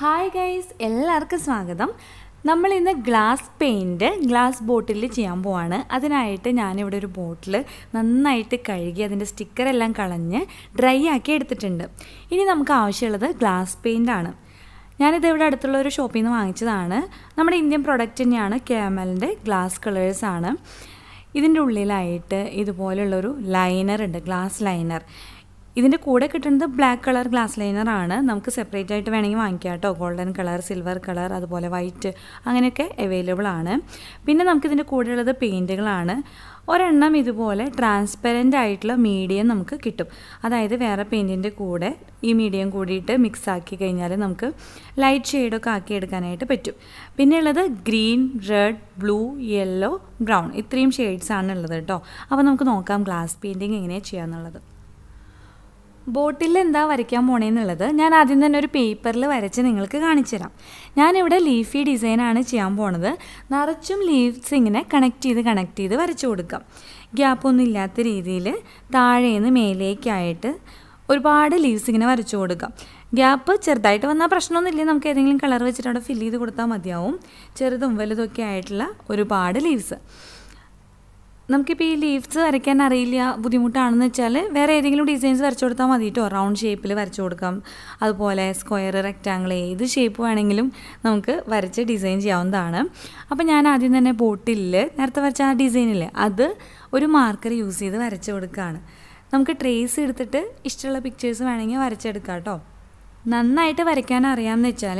hi guys എല്ലാവർക്കും സ്വാഗതം നമ്മൾ ഇന്ന് ഗ്ലാസ് പെയിൻറ്റ് ഗ്ലാസ് ബോട്ടിൽ ചെയ്യാൻ പോവാണ് അതിനായിട്ട് ഞാനിവിടെ ഒരു ബോട്ടിൽ നന്നായിട്ട് കഴുകി അതിൻ്റെ സ്റ്റിക്കറെല്ലാം കളഞ്ഞ് ഡ്രൈ ആക്കി എടുത്തിട്ടുണ്ട് ഇനി നമുക്ക് ആവശ്യമുള്ളത് ഗ്ലാസ് പെയിൻറ്റാണ് ഞാനിത് ഇവിടെ അടുത്തുള്ള ഒരു ഷോപ്പിൽ നിന്ന് വാങ്ങിച്ചതാണ് നമ്മുടെ ഇന്ത്യൻ പ്രൊഡക്റ്റ് തന്നെയാണ് ക്യാമലിൻ്റെ ഗ്ലാസ് കളേഴ്സാണ് ഇതിൻ്റെ ഉള്ളിലായിട്ട് ഇതുപോലെയുള്ളൊരു ലൈനർ ഉണ്ട് ഗ്ലാസ് ലൈനർ ഇതിൻ്റെ കൂടെ കിട്ടുന്നത് ബ്ലാക്ക് കളർ ഗ്ലാസ് ലൈനർ ആണ് നമുക്ക് സെപ്പറേറ്റ് ആയിട്ട് വേണമെങ്കിൽ വാങ്ങിക്കാം കേട്ടോ ഗോൾഡൻ കളർ സിൽവർ കളർ അതുപോലെ വൈറ്റ് അങ്ങനെയൊക്കെ അവൈലബിൾ ആണ് പിന്നെ നമുക്കിതിൻ്റെ ഉള്ളത് പെയിൻറ്റുകളാണ് ഒരെണ്ണം ഇതുപോലെ ട്രാൻസ്പെറൻ്റ് ആയിട്ടുള്ള മീഡിയം നമുക്ക് കിട്ടും അതായത് വേറെ പെയിൻറ്റിൻ്റെ കൂടെ ഈ മീഡിയം കൂടിയിട്ട് മിക്സ് ആക്കി കഴിഞ്ഞാൽ നമുക്ക് ലൈറ്റ് ഷെയ്ഡൊക്കെ ആക്കി എടുക്കാനായിട്ട് പറ്റും പിന്നെ ഉള്ളത് green red blue yellow brown ഇത്രയും ഷെയ്ഡ്സാണ് ഉള്ളത് കേട്ടോ അപ്പോൾ നമുക്ക് നോക്കാം ഗ്ലാസ് പെയിൻറ്റിങ് എങ്ങനെയാണ് ചെയ്യാന്നുള്ളത് ബോട്ടിൽ എന്താ വരയ്ക്കാൻ പോണേന്നുള്ളത് ഞാൻ ആദ്യം തന്നെ ഒരു പേപ്പറിൽ വരച്ച് നിങ്ങൾക്ക് കാണിച്ചു തരാം ഞാനിവിടെ ലീഫി ഡിസൈനാണ് ചെയ്യാൻ പോണത് നിറച്ചും ലീവ്സ് ഇങ്ങനെ കണക്ട് ചെയ്ത് കണക്ട് ചെയ്ത് വരച്ചു കൊടുക്കാം ഗ്യാപ്പൊന്നും ഇല്ലാത്ത രീതിയിൽ താഴേന്ന് മേലേക്കായിട്ട് ഒരുപാട് ലീവ്സ് ഇങ്ങനെ വരച്ചു കൊടുക്കാം ഗ്യാപ്പ് ചെറുതായിട്ട് വന്നാൽ പ്രശ്നമൊന്നുമില്ല നമുക്ക് ഏതെങ്കിലും കളർ വെച്ചിട്ട് അവിടെ ഫില്ല് ചെയ്ത് കൊടുത്താൽ മതിയാവും ചെറുതും വലുതൊക്കെ ആയിട്ടുള്ള ഒരുപാട് ലീവ്സ് നമുക്കിപ്പോൾ ഈ ലീവ്സ് വരയ്ക്കാൻ അറിയില്ല ബുദ്ധിമുട്ടാണെന്ന് വെച്ചാൽ വേറെ ഏതെങ്കിലും ഡിസൈൻസ് വരച്ചു കൊടുത്താൽ മതി കേട്ടോ റൗണ്ട് ഷേപ്പിൽ വരച്ചു കൊടുക്കാം അതുപോലെ സ്ക്വയർ റെക്റ്റാങ്കിൾ ഏത് ഷേപ്പ് വേണമെങ്കിലും നമുക്ക് വരച്ച് ഡിസൈൻ ചെയ്യാവുന്നതാണ് അപ്പോൾ ഞാൻ ആദ്യം തന്നെ ബോട്ടിലിൽ നേരത്തെ വരച്ച ആ ഡിസൈനില്ലേ അത് ഒരു മാർക്കർ യൂസ് ചെയ്ത് വരച്ചു കൊടുക്കുകയാണ് നമുക്ക് ട്രേസ് എടുത്തിട്ട് ഇഷ്ടമുള്ള പിക്ചേഴ്സ് വേണമെങ്കിൽ വരച്ചെടുക്കാം കേട്ടോ നന്നായിട്ട് വരയ്ക്കാൻ അറിയാമെന്ന് വെച്ചാൽ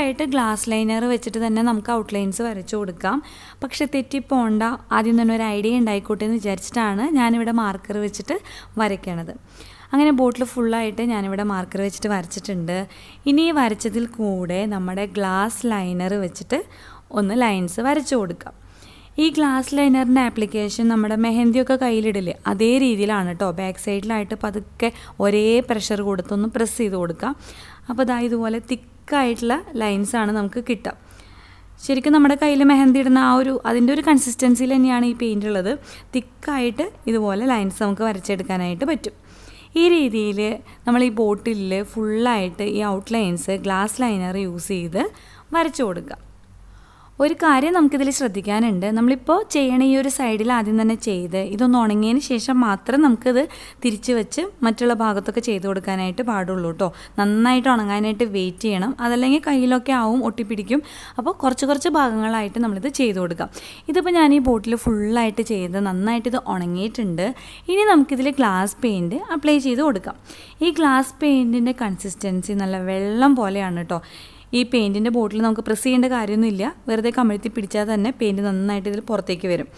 ആയിട്ട് ഗ്ലാസ് ലൈനർ വെച്ചിട്ട് തന്നെ നമുക്ക് ഔട്ട്ലൈൻസ് വരച്ചു കൊടുക്കാം പക്ഷെ തെറ്റിപ്പോണ്ട ആദ്യം തന്നെ ഒരു ഐഡിയ ഉണ്ടായിക്കോട്ടെ എന്ന് വിചാരിച്ചിട്ടാണ് ഞാനിവിടെ മാർക്കർ വെച്ചിട്ട് വരയ്ക്കണത് അങ്ങനെ ബോട്ടിൽ ഫുള്ളായിട്ട് ഞാനിവിടെ മാർക്കർ വെച്ചിട്ട് വരച്ചിട്ടുണ്ട് ഇനി വരച്ചതിൽ കൂടെ നമ്മുടെ ഗ്ലാസ് ലൈനർ വെച്ചിട്ട് ഒന്ന് ലൈൻസ് വരച്ചു കൊടുക്കാം ഈ ഗ്ലാസ് ലൈനറിൻ്റെ ആപ്ലിക്കേഷൻ നമ്മുടെ മെഹന്തിയൊക്കെ കയ്യിലിടില്ലേ അതേ രീതിയിലാണ് കേട്ടോ ബാക്ക് സൈഡിലായിട്ട് പതുക്കെ ഒരേ പ്രഷർ കൊടുത്തൊന്ന് പ്രസ് ചെയ്ത് കൊടുക്കാം അപ്പോൾ ഇതാ ഇതുപോലെ തിക്കായിട്ടുള്ള ലൈൻസാണ് നമുക്ക് കിട്ടുക ശരിക്കും നമ്മുടെ കയ്യിൽ മെഹന്തി ഇടുന്ന ആ ഒരു അതിൻ്റെ ഒരു കൺസിസ്റ്റൻസിയിൽ തന്നെയാണ് ഈ പെയിൻ്റ് ഉള്ളത് തിക്കായിട്ട് ഇതുപോലെ ലൈൻസ് നമുക്ക് വരച്ചെടുക്കാനായിട്ട് പറ്റും ഈ രീതിയിൽ നമ്മൾ ഈ ബോട്ടിലിൽ ഫുള്ളായിട്ട് ഈ outlines glass liner use ചെയ്ത് വരച്ചു കൊടുക്കുക ഒരു കാര്യം നമുക്കിതിൽ ശ്രദ്ധിക്കാനുണ്ട് നമ്മളിപ്പോൾ ചെയ്യണ ഈ ഒരു സൈഡിൽ ആദ്യം തന്നെ ചെയ്ത് ഇതൊന്ന് ഉണങ്ങിയതിന് ശേഷം മാത്രം നമുക്കിത് തിരിച്ച് വെച്ച് മറ്റുള്ള ഭാഗത്തൊക്കെ ചെയ്ത് കൊടുക്കാനായിട്ട് പാടുള്ളൂ കേട്ടോ നന്നായിട്ട് ഉണങ്ങാനായിട്ട് വെയിറ്റ് ചെയ്യണം അതല്ലെങ്കിൽ കയ്യിലൊക്കെ ആവും ഒട്ടിപ്പിടിക്കും അപ്പോൾ കുറച്ച് കുറച്ച് ഭാഗങ്ങളായിട്ട് നമ്മളിത് ചെയ്ത് കൊടുക്കാം ഇതിപ്പോൾ ഞാൻ ഈ ബോട്ടിൽ ഫുള്ളായിട്ട് ചെയ്ത് നന്നായിട്ട് ഇത് ഉണങ്ങിയിട്ടുണ്ട് ഇനി നമുക്കിതിൽ ഗ്ലാസ് പെയിൻറ്റ് അപ്ലൈ ചെയ്ത് കൊടുക്കാം ഈ ഗ്ലാസ് പെയിൻറ്റിൻ്റെ കൺസിസ്റ്റൻസി നല്ല വെള്ളം പോലെയാണ് കേട്ടോ ഈ പെയിൻറ്റിൻ്റെ ബോട്ടിൽ നമുക്ക് പ്രസ് ചെയ്യേണ്ട കാര്യമൊന്നുമില്ല വെറുതെ കമിഴ്ത്തി പിടിച്ചാൽ തന്നെ പെയിൻറ്റ് നന്നായിട്ട് ഇതിൽ പുറത്തേക്ക് വരും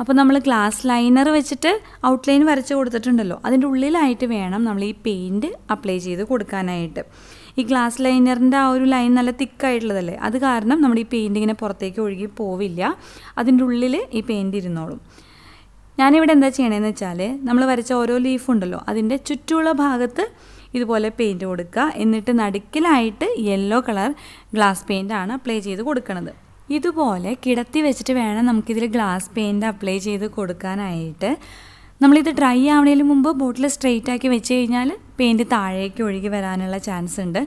അപ്പോൾ നമ്മൾ ഗ്ലാസ് ലൈനർ വെച്ചിട്ട് ഔട്ട്ലൈൻ വരച്ച് കൊടുത്തിട്ടുണ്ടല്ലോ അതിൻ്റെ ഉള്ളിലായിട്ട് വേണം നമ്മൾ ഈ പെയിൻറ്റ് അപ്ലൈ ചെയ്ത് കൊടുക്കാനായിട്ട് ഈ ഗ്ലാസ് ലൈനറിൻ്റെ ആ ഒരു ലൈൻ നല്ല തിക്കായിട്ടുള്ളതല്ലേ അത് കാരണം നമ്മുടെ ഈ പെയിൻ്റ് ഇങ്ങനെ പുറത്തേക്ക് ഒഴുകി പോവില്ല അതിൻ്റെ ഉള്ളിൽ ഈ പെയിൻറ്റ് ഇരുന്നോളും ഞാനിവിടെ എന്താ ചെയ്യണമെന്ന് വെച്ചാൽ നമ്മൾ വരച്ച ഓരോ ലീഫ് ഉണ്ടല്ലോ അതിൻ്റെ ചുറ്റുമുള്ള ഭാഗത്ത് ഇതുപോലെ പെയിൻറ്റ് കൊടുക്കുക എന്നിട്ട് നടുക്കിലായിട്ട് യെല്ലോ കളർ ഗ്ലാസ് ആണ് അപ്ലൈ ചെയ്ത് കൊടുക്കുന്നത് ഇതുപോലെ കിടത്തി വെച്ചിട്ട് വേണം നമുക്കിതിൽ ഗ്ലാസ് പെയിൻറ്റ് അപ്ലൈ ചെയ്ത് കൊടുക്കാനായിട്ട് നമ്മളിത് ഡ്രൈ ആവണതിന് മുമ്പ് ബോട്ടിൽ സ്ട്രെയിറ്റ് ആക്കി വെച്ച് കഴിഞ്ഞാൽ പെയിൻറ്റ് താഴേക്ക് ഒഴുകി വരാനുള്ള ചാൻസ് ഉണ്ട്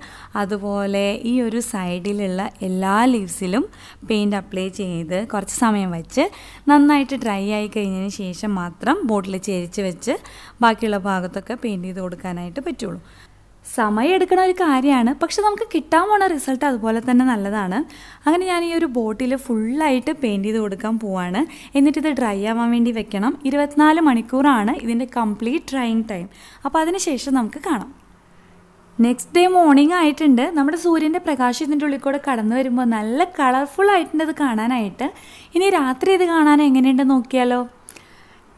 അതുപോലെ ഈ ഒരു സൈഡിലുള്ള എല്ലാ ലീവ്സിലും പെയിൻറ്റ് അപ്ലൈ ചെയ്ത് കുറച്ച് സമയം വെച്ച് നന്നായിട്ട് ഡ്രൈ ആയി കഴിഞ്ഞതിന് ശേഷം മാത്രം ബോട്ടിൽ ചേരിച്ച് വെച്ച് ബാക്കിയുള്ള ഭാഗത്തൊക്കെ പെയിൻറ്റ് ചെയ്ത് കൊടുക്കാനായിട്ട് പറ്റുള്ളൂ സമയം എടുക്കണ ഒരു കാര്യമാണ് പക്ഷെ നമുക്ക് കിട്ടാൻ പോണ റിസൾട്ട് അതുപോലെ തന്നെ നല്ലതാണ് അങ്ങനെ ഞാൻ ഈ ഒരു ബോട്ടിൽ ഫുള്ളായിട്ട് പെയിൻറ്റ് ചെയ്ത് കൊടുക്കാൻ പോവാണ് എന്നിട്ട് ഇത് ഡ്രൈ ആവാൻ വേണ്ടി വെക്കണം ഇരുപത്തിനാല് മണിക്കൂറാണ് ഇതിൻ്റെ കംപ്ലീറ്റ് ഡ്രൈയിങ് ടൈം അപ്പോൾ അതിനുശേഷം ശേഷം നമുക്ക് കാണാം നെക്സ്റ്റ് ഡേ മോർണിംഗ് ആയിട്ടുണ്ട് നമ്മുടെ സൂര്യൻ്റെ പ്രകാശം ഇതിൻ്റെ ഉള്ളിൽ കൂടെ കടന്നു വരുമ്പോൾ നല്ല കളർഫുൾ ആയിട്ടുണ്ട് ഇത് കാണാനായിട്ട് ഇനി രാത്രി ഇത് കാണാൻ എങ്ങനെയുണ്ട് നോക്കിയാലോ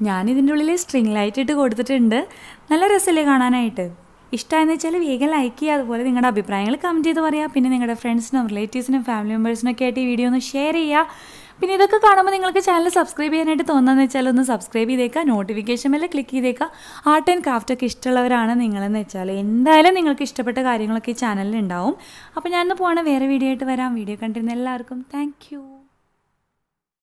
ഞാൻ ഇതിൻ്റെ ഉള്ളിൽ സ്ട്രിങ് ലൈറ്റ് ഇട്ട് കൊടുത്തിട്ടുണ്ട് നല്ല രസമല്ലേ കാണാനായിട്ട് ഇഷ്ടമായെന്ന് വെച്ചാൽ വേഗം ലൈക്ക് ചെയ്യുക അതുപോലെ നിങ്ങളുടെ അഭിപ്രായങ്ങൾ കമൻറ്റ് ചെയ്ത് പറയുക പിന്നെ നിങ്ങളുടെ ഫ്രണ്ട്സിനും റിലേറ്റീവ്സിനും ഫാമിലി മെമ്പേഴ്സിനും ഒക്കെ ആയിട്ട് ഈ വീഡിയോ ഒന്ന് ഷെയർ ചെയ്യുക പിന്നെ ഇതൊക്കെ കാണുമ്പോൾ നിങ്ങൾക്ക് ചാനൽ സബ്സ്ക്രൈബ് ചെയ്യാനായിട്ട് തോന്നുന്നതെന്ന് വെച്ചാൽ ഒന്ന് സബ്സ്ക്രൈബ് ചെയ്തേക്കുക നോട്ടിഫിക്കേഷൻ മേലെ ക്ലിക്ക് ചെയ്തേക്കുക ആർട്ട് ആൻഡ് ക്രാഫ്റ്റ് ഒക്കെ ഇഷ്ടമുള്ളവരാണ് നിങ്ങളെന്ന് വെച്ചാൽ എന്തായാലും നിങ്ങൾക്ക് ഇഷ്ടപ്പെട്ട കാര്യങ്ങളൊക്കെ ഈ ചാനലിൽ ഉണ്ടാവും അപ്പോൾ ഞാനൊന്ന് പോകണം വേറെ വീഡിയോ ആയിട്ട് വരാം വീഡിയോ കണ്ടിരുന്ന എല്ലാവർക്കും താങ്ക്